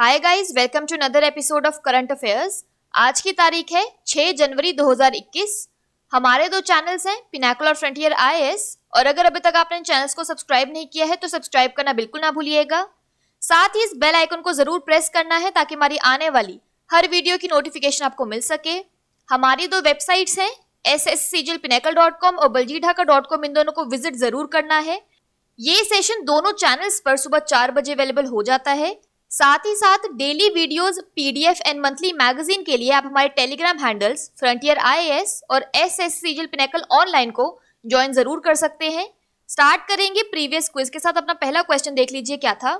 hi guys welcome to another episode of current affairs आज की तारीख है 6 जनवरी 2021 हमारे दो चैनल्स हैं पिनाकल और फ्रंटियर आई और अगर अभी तक आपने चैनल्स को सब्सक्राइब नहीं किया है तो सब्सक्राइब करना बिल्कुल ना भूलिएगा साथ ही इस बेल आइकन को जरूर प्रेस करना है ताकि हमारी आने वाली हर वीडियो की नोटिफिकेशन आपको मिल सके हमारी दो वेबसाइट्स हैं एस एस सी जिल पिनेकल डॉट कॉम और बलजी ढाका डॉट कॉम इन दोनों को विजिट जरूर करना है ये सेशन दोनों चैनल्स पर सुबह चार बजे अवेलेबल हो जाता है साथ ही साथ daily videos, PDF and monthly magazine के लिए आप हमारे टेलीग्राम हैंडल्स फ्रंटियर आईएएस और एस एस सीजल पिनेकल ऑनलाइन को ज्वाइन जरूर कर सकते हैं स्टार्ट करेंगे प्रीवियस क्विज के साथ अपना पहला क्वेश्चन देख लीजिए क्या था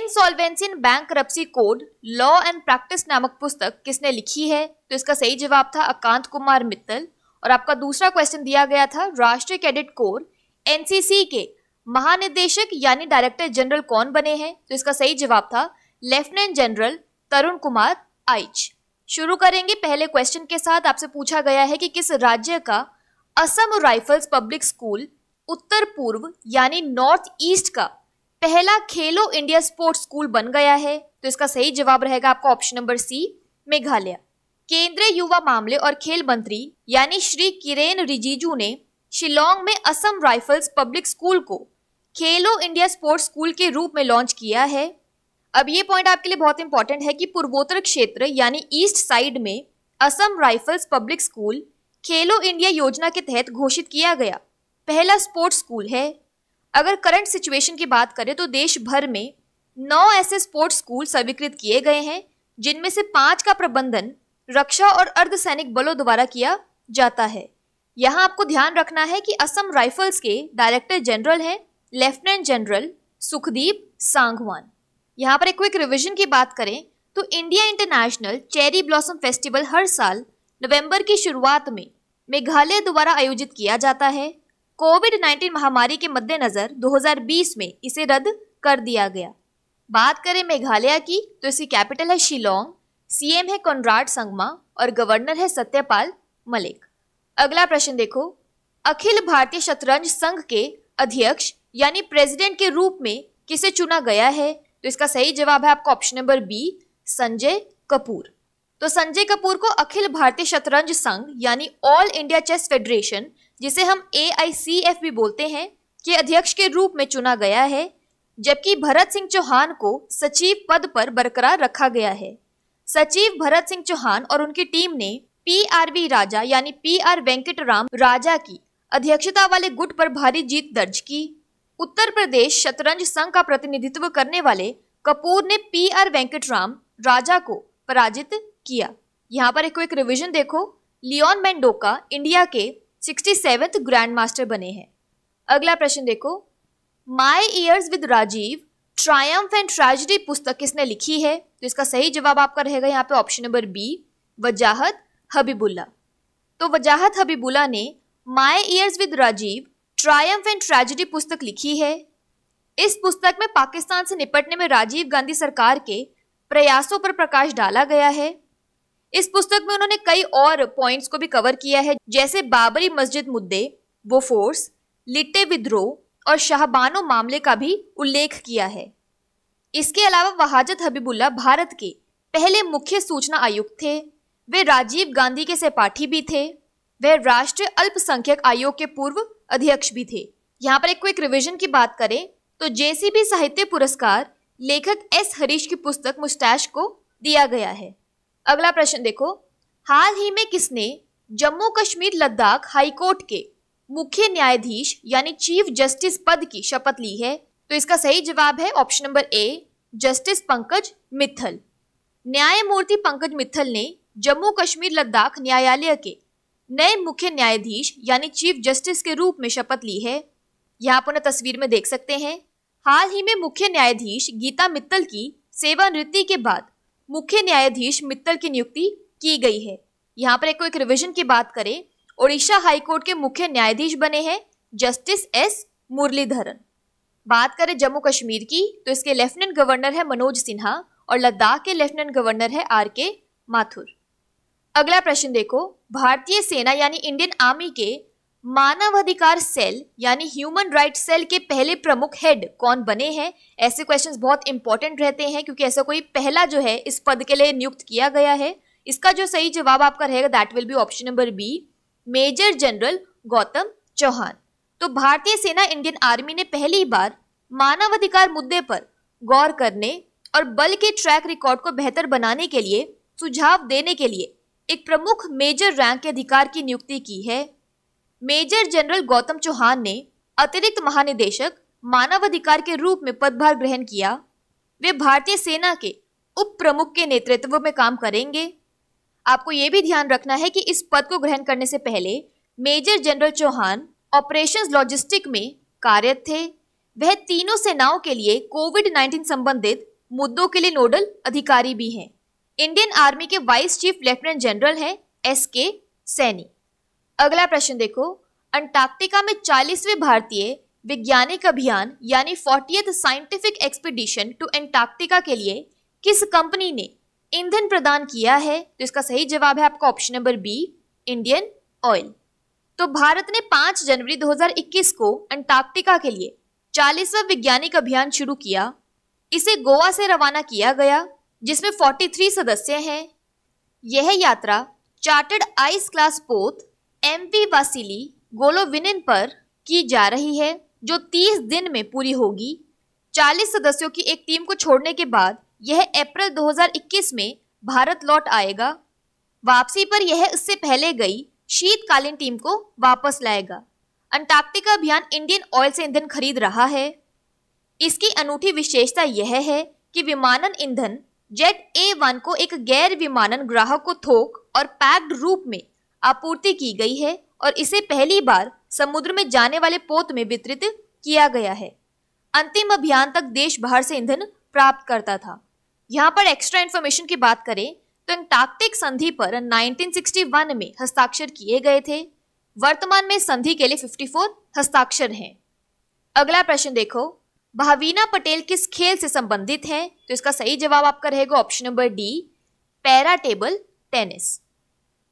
insolvency and bankruptcy code law and practice नामक पुस्तक किसने लिखी है तो इसका सही जवाब था अकांत कुमार मित्तल और आपका दूसरा क्वेश्चन दिया गया था राष्ट्रीय कैडेट कोर एनसीसी के महानिदेशक यानी डायरेक्टर जनरल कौन बने हैं तो इसका सही जवाब था लेफ्टिनेंट जनरल तरुण कुमार आइच शुरू करेंगे पहले क्वेश्चन के साथ आपसे पूछा गया है कि किस राज्य का असम राइफल्स पब्लिक स्कूल उत्तर पूर्व यानी नॉर्थ ईस्ट का पहला खेलो इंडिया स्पोर्ट्स स्कूल बन गया है तो इसका सही जवाब रहेगा आपका ऑप्शन नंबर सी मेघालय केंद्रीय युवा मामले और खेल मंत्री यानी श्री किरेन रिजिजू ने शिलोंग में असम राइफल्स पब्लिक स्कूल को खेलो इंडिया स्पोर्ट्स स्कूल के रूप में लॉन्च किया है अब ये पॉइंट आपके लिए बहुत इंपॉर्टेंट है कि पूर्वोत्तर क्षेत्र यानी ईस्ट साइड में Assam rifles public school Khelo India योजना के तहत घोषित किया गया पहला स्पोर्ट्स स्कूल है अगर करंट सिचुएशन की बात करें तो देश भर में नौ ऐसे स्पोर्ट्स स्कूल स्वीकृत किए गए हैं जिनमें से पाँच का प्रबंधन रक्षा और अर्धसैनिक बलों द्वारा किया जाता है यहाँ आपको ध्यान रखना है कि असम राइफल्स के डायरेक्टर जनरल हैं लेफ्टिनेंट जनरल सुखदीप सांगवान यहाँ पर एक क्विक रिविजन की बात करें तो India international cherry blossom festival हर साल नवंबर की शुरुआत में मेघालय द्वारा आयोजित किया जाता है कोविड 19 महामारी के मद्देनज़र 2020 में इसे रद्द कर दिया गया बात करें मेघालय की तो इसकी कैपिटल है शिलोंग सीएम है कॉनराड संगमा और गवर्नर है सत्यपाल मलिक अगला प्रश्न देखो अखिल भारतीय शतरंज संघ के अध्यक्ष यानी प्रेसिडेंट के रूप में किसे चुना गया है तो इसका सही जवाब है आपका option number B Sanjay Kapoor तो संजय कपूर को अखिल भारतीय शतरंज संघ यानी ऑल इंडिया चेस फेडरेशन जिसे हम ए भी बोलते हैं के अध्यक्ष के रूप में चुना गया है जबकि भरत सिंह चौहान को सचिव पद पर बरकरार रखा गया है सचिव भरत सिंह चौहान और उनकी टीम ने पीआरबी राजा यानी पीआर आर वेंकटराम राजा की अध्यक्षता वाले गुट पर भारी जीत दर्ज की उत्तर प्रदेश शतरंज संघ का प्रतिनिधित्व करने वाले कपूर ने पी आर वेंकटराम राजा को पराजित किया यहाँ पर एक रिविजन रिवीजन देखो लियोन मेंडोका इंडिया के सिक्सटी सेवेंथ ग्रैंड मास्टर बने हैं अगला प्रश्न देखो my years with Rajiv triumph and tragedy पुस्तक किसने लिखी है तो इसका सही जवाब आपका रहेगा यहाँ पे ऑप्शन नंबर बी वजाहत हबीबुल्ला तो वजाहत हबीबुल्ला ने my years with Rajiv triumph and tragedy पुस्तक लिखी है इस पुस्तक में पाकिस्तान से निपटने में राजीव गांधी सरकार के प्रयासों पर प्रकाश डाला गया है इस पुस्तक में उन्होंने कई और पॉइंट्स को भी कवर किया है जैसे बाबरी मस्जिद मुद्दे बोफोर्स लिट्टे विद्रोह और शाहबानो मामले का भी उल्लेख किया है इसके अलावा वहाजत हबीबुल्ला भारत के पहले मुख्य सूचना आयुक्त थे वे राजीव गांधी के सहपाठी भी थे वह राष्ट्रीय अल्पसंख्यक आयोग के पूर्व अध्यक्ष भी थे यहाँ पर एक क्विक रिविजन की बात करें तो जेसीबी साहित्य पुरस्कार लेखक एस हरीश की पुस्तक मुस्टैश को दिया गया है अगला प्रश्न देखो हाल ही में किसने जम्मू कश्मीर लद्दाख हाईकोर्ट के मुख्य न्यायाधीश यानी चीफ जस्टिस पद की शपथ ली है तो इसका सही जवाब है option number A justice Pankaj Mithal न्यायमूर्ति पंकज मित्थल ने जम्मू कश्मीर लद्दाख न्यायालय के नए मुख्य न्यायाधीश यानी चीफ जस्टिस के रूप में शपथ ली है यह आप उन्हें तस्वीर में देख सकते हैं हाल ही में मुख्य न्यायाधीश गीता मित्तल की सेवानिवृत्ति के बाद मुख्य न्यायाधीश मित्तल की नियुक्ति की गई है यहाँ पर एक एक रिविजन की बात करें ओडिशा हाईकोर्ट के मुख्य न्यायाधीश बने हैं जस्टिस एस मुरलीधरन बात करें जम्मू कश्मीर की तो इसके लेफ्टिनेंट गवर्नर है मनोज सिन्हा और लद्दाख के लेफ्टिनेंट गवर्नर है आर के माथुर अगला प्रश्न देखो भारतीय सेना यानी इंडियन आर्मी के मानवाधिकार सेल यानी ह्यूमन राइट सेल के पहले प्रमुख हेड कौन बने हैं ऐसे क्वेश्चन बहुत इंपॉर्टेंट रहते हैं क्योंकि ऐसा कोई पहला जो है इस पद के लिए नियुक्त किया गया है इसका जो सही जवाब आपका रहेगा that will be option number B major general Gautam Chauhan तो भारतीय सेना इंडियन आर्मी ने पहली बार मानवाधिकार मुद्दे पर गौर करने और बल के ट्रैक रिकॉर्ड को बेहतर बनाने के लिए सुझाव देने के लिए एक प्रमुख मेजर रैंक के अधिकार की नियुक्ति की है मेजर जनरल गौतम चौहान ने अतिरिक्त महानिदेशक मानवाधिकार के रूप में पदभार ग्रहण किया वे भारतीय सेना के उप प्रमुख के नेतृत्व में काम करेंगे आपको ये भी ध्यान रखना है कि इस पद को ग्रहण करने से पहले major general Chauhan operation logistic में कार्यरत थे वह तीनों सेनाओं के लिए कोविड 19 संबंधित मुद्दों के लिए नोडल अधिकारी भी हैं इंडियन आर्मी के वाइस चीफ लेफ्टिनेंट जनरल हैं एस के सैनी अगला प्रश्न देखो अंटार्कटिका में चालीसवें भारतीय वैज्ञानिक अभियान यानी fortieth scientific expedition to Antarctica के लिए किस कंपनी ने ईंधन प्रदान किया है तो इसका सही जवाब है आपका option number B Indian Oil तो भारत ने 5 जनवरी 2021 को अंटार्कटिका के लिए 40वां वैज्ञानिक अभियान शुरू किया इसे गोवा से रवाना किया गया जिसमें 43 सदस्य हैं यह यात्रा चार्टर्ड आइस क्लास पोत एम पी वासिली गोलोविनिन पर की जा रही है जो 30 दिन में पूरी होगी 40 सदस्यों की एक टीम को छोड़ने के बाद यह अप्रैल 2021 में भारत लौट आएगा वापसी पर यह इससे पहले गई शीतकालीन टीम को वापस लाएगा अंटार्कटिका अभियान इंडियन ऑयल से ईंधन खरीद रहा है इसकी अनूठी विशेषता यह है कि विमानन ईंधन जेट ए वन को एक गैर विमानन ग्राहक को थोक और पैक्ड रूप में आपूर्ति की गई है और इसे पहली बार समुद्र में जाने वाले पोत में वितरित किया गया है अंतिम अभियान तक देश बाहर से ईंधन प्राप्त करता था यहाँ पर एक्स्ट्रा इन्फॉर्मेशन की बात करें तो एंटार्क्टिक संधि पर 1961 में हस्ताक्षर किए गए थे वर्तमान में संधि के लिए 54 हस्ताक्षर हैं अगला प्रश्न देखो भावीना पटेल किस खेल से संबंधित हैं तो इसका सही जवाब आपका रहेगा option number D para table tennis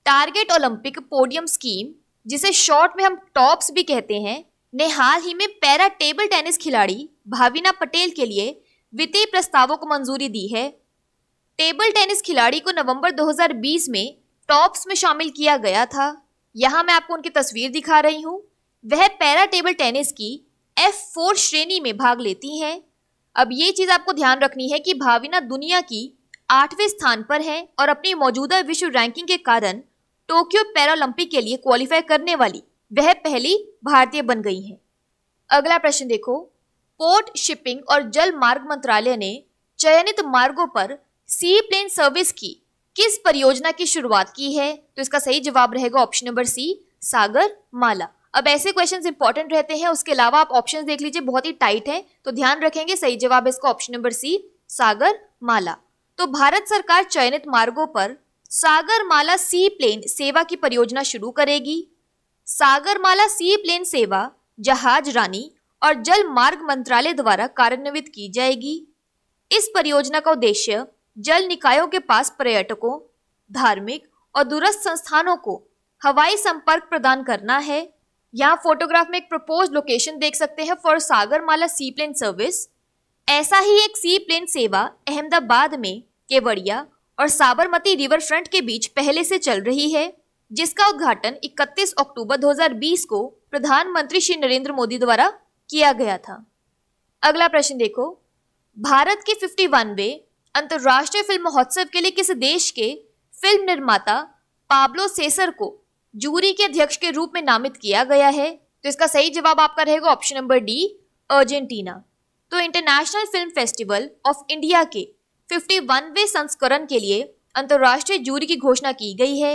target Olympic podium scheme जिसे शॉर्ट में हम टॉप्स भी कहते हैं ने हाल ही में पैरा टेबल टेनिस खिलाड़ी भावीना पटेल के लिए वित्तीय प्रस्तावों को मंजूरी दी है टेबल टेनिस खिलाड़ी को नवंबर 2020 में टॉप्स में शामिल किया गया था यहाँ मैं आपको उनकी तस्वीर दिखा रही हूँ वह पैरा टेबल टेनिस की एफ फोर श्रेणी में भाग लेती हैं अब ये चीज़ आपको ध्यान रखनी है कि भाविना दुनिया की आठवें स्थान पर है और अपनी मौजूदा विश्व रैंकिंग के कारण टोक्यो पैरालंपिक के लिए क्वालिफाई करने वाली वह पहली भारतीय बन गई हैं अगला प्रश्न देखो पोर्ट शिपिंग और जल मार्ग मंत्रालय ने चयनित मार्गों पर सी प्लेन सर्विस की किस परियोजना की शुरुआत की है तो इसका सही जवाब रहेगा ऑप्शन नंबर सी सागर माला अब ऐसे क्वेश्चन इंपॉर्टेंट रहते हैं उसके अलावा आप ऑप्शन देख लीजिए बहुत ही टाइट है तो ध्यान रखेंगे सही जवाब इसका ऑप्शन नंबर सी सागर माला तो भारत सरकार चयनित मार्गों पर सागरमाला सी प्लेन सेवा की परियोजना शुरू करेगी सागरमाला सी प्लेन सेवा जहाज रानी और जल मार्ग मंत्रालय द्वारा कार्यान्वित की जाएगी इस परियोजना का उद्देश्य जल निकायों के पास पर्यटकों धार्मिक और दूरस्थ संस्थानों को हवाई संपर्क प्रदान करना है यहाँ फोटोग्राफ में एक प्रपोज लोकेशन देख सकते हैं for Sagarmala sea plane service ऐसा ही एक सी प्लेन सेवा अहमदाबाद में केवड़िया और साबरमती रिवर फ्रंट के बीच पहले से चल रही है जिसका उद्घाटन 31 अक्टूबर 2020 को प्रधानमंत्री श्री नरेंद्र मोदी द्वारा किया गया था अगला प्रश्न देखो भारत के फिफ्टी वनवे अंतर्राष्ट्रीय फिल्म महोत्सव के लिए किस देश के फिल्म निर्माता पाब्लो सेसर को जूरी के अध्यक्ष के रूप में नामित किया गया है तो इसका सही जवाब आपका रहेगा ऑप्शन नंबर डी अर्जेंटीना तो international film festival of India के फिफ्टी वनवे संस्करण के लिए अंतर्राष्ट्रीय जूरी की घोषणा की गई है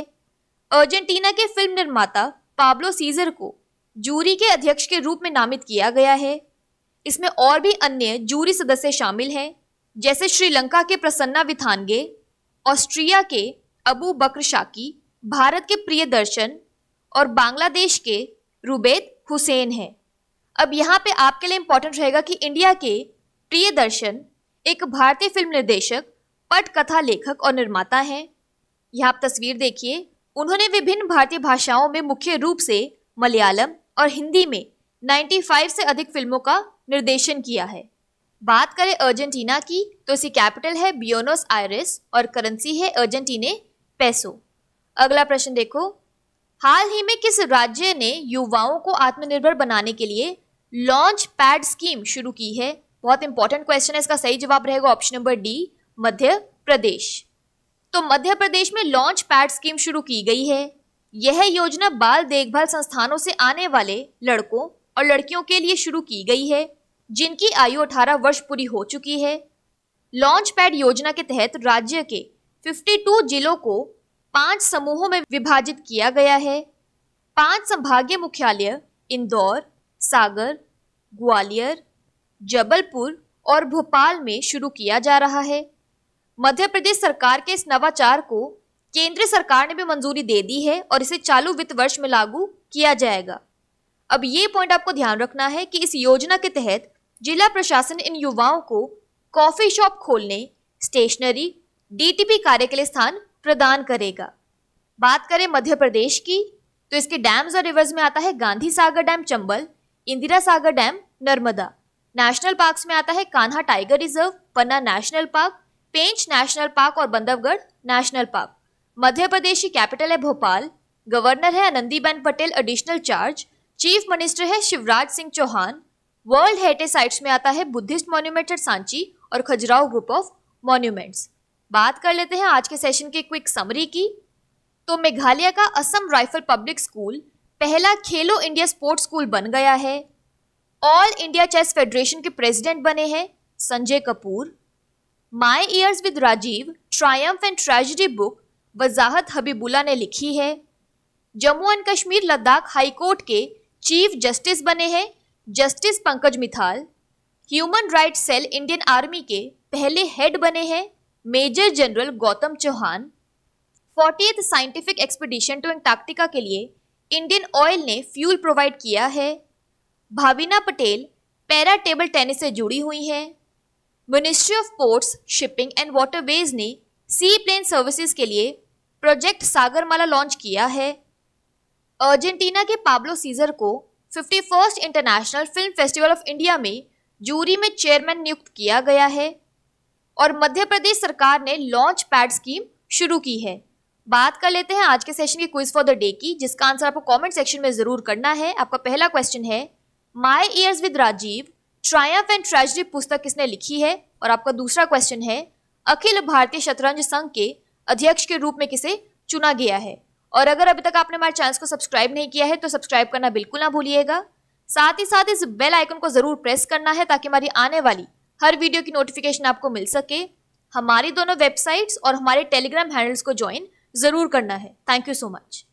अर्जेंटीना के फिल्म निर्माता पाब्लो सीजर को जूरी के अध्यक्ष के रूप में नामित किया गया है इसमें और भी अन्य जूरी सदस्य शामिल हैं जैसे श्रीलंका के प्रसन्ना विथानगे ऑस्ट्रिया के अबू बकर शाकी भारत के प्रिय दर्शन और बांग्लादेश के रुबेद हुसैन हैं अब यहाँ पे आपके लिए इम्पोर्टेंट रहेगा कि इंडिया के प्रिय दर्शन एक भारतीय फिल्म निर्देशक पटकथा लेखक और निर्माता हैं यह आप तस्वीर देखिए उन्होंने विभिन्न भारतीय भाषाओं में मुख्य रूप से मलयालम और हिंदी में 95 से अधिक फिल्मों का निर्देशन किया है बात करें अर्जेंटीना की तो इसकी कैपिटल है बियोनोस आयरिस और करेंसी है अर्जेंटीने पैसो अगला प्रश्न देखो हाल ही में किस राज्य ने युवाओं को आत्मनिर्भर बनाने के लिए लॉन्च पैड स्कीम शुरू की है बहुत इंपॉर्टेंट क्वेश्चन है इसका सही जवाब रहेगा option number D Madhya Pradesh तो मध्य प्रदेश में लॉन्च पैड स्कीम शुरू की गई है यह योजना बाल देखभाल संस्थानों से आने वाले लड़कों और लड़कियों के लिए शुरू की गई है जिनकी आयु 18 वर्ष पूरी हो चुकी है लॉन्च पैड योजना के तहत राज्य के 52 जिलों को पांच समूहों में विभाजित किया गया है पांच संभागीय मुख्यालय इंदौर सागर ग्वालियर जबलपुर और भोपाल में शुरू किया जा रहा है मध्य प्रदेश सरकार के इस नवाचार को केंद्र सरकार ने भी मंजूरी दे दी है और इसे चालू वित्त वर्ष में लागू किया जाएगा अब ये पॉइंट आपको ध्यान रखना है कि इस योजना के तहत जिला प्रशासन इन युवाओं को कॉफी शॉप खोलने स्टेशनरी डीटीपी कार्य के लिए स्थान प्रदान करेगा बात करें मध्य प्रदेश की तो इसके डैम्स और रिवर्स में आता है Gandhi Sagar dam Chambal Indira Sagar dam Narmada national parks में आता है Kanha tiger reserve Panna national park Pench national park और बंधवगढ़ नेशनल पार्क मध्य प्रदेश की कैपिटल है भोपाल गवर्नर है Anandiben Patel additional charge chief minister है Shivraj Singh Chauhan world heritage sites में आता है बुद्धिस्ट मॉन्यूमेंट सांची और खजुराहो ग्रुप ऑफ मॉन्यूमेंट्स बात कर लेते हैं आज के सेशन के क्विक समरी की तो मेघालय का असम राइफल पब्लिक स्कूल पहला खेलो इंडिया स्पोर्ट्स स्कूल बन गया है ऑल इंडिया चेस फेडरेशन के प्रेसिडेंट बने हैं Sanjay Kapoor my years with Rajiv triumph and tragedy book Wajahat Habibullah ने लिखी है जम्मू एंड कश्मीर लद्दाख हाईकोर्ट के चीफ जस्टिस बने हैं justice Pankaj Mithal human right cell Indian army के पहले हेड बने हैं major general Gautam Chauhan forty scientific expedition to Antarctica के लिए इंडियन ऑयल ने फ्यूल प्रोवाइड किया है Bhavina Patel para table tennis से जुड़ी हुई हैं ministry of ports shipping and waterways ने सी प्लेन सर्विसेज के लिए प्रोजेक्ट सागरमाला लॉन्च किया है अर्जेंटीना के पाब्लो सीजर को fifty first international film festival of India में जूरी में चेयरमैन नियुक्त किया गया है और मध्य प्रदेश सरकार ने लॉन्च पैड स्कीम शुरू की है बात कर लेते हैं आज के सेशन की क्विज फॉर द डे की जिसका आंसर आपको कमेंट सेक्शन में जरूर करना है आपका पहला क्वेश्चन है my years with Rajiv triumph and tragedy पुस्तक किसने लिखी है और आपका दूसरा क्वेश्चन है अखिल भारतीय शतरंज संघ के अध्यक्ष के रूप में किसे चुना गया है और अगर अभी तक आपने हमारे चैनल को सब्सक्राइब नहीं किया है तो सब्सक्राइब करना बिल्कुल ना भूलिएगा साथ ही साथ इस बेल आइकन को जरूर प्रेस करना है ताकि हमारी आने वाली हर वीडियो की नोटिफिकेशन आपको मिल सके हमारी दोनों वेबसाइट्स और हमारे टेलीग्राम हैंडल्स को ज्वाइन ज़रूर करना है थैंक यू सो मच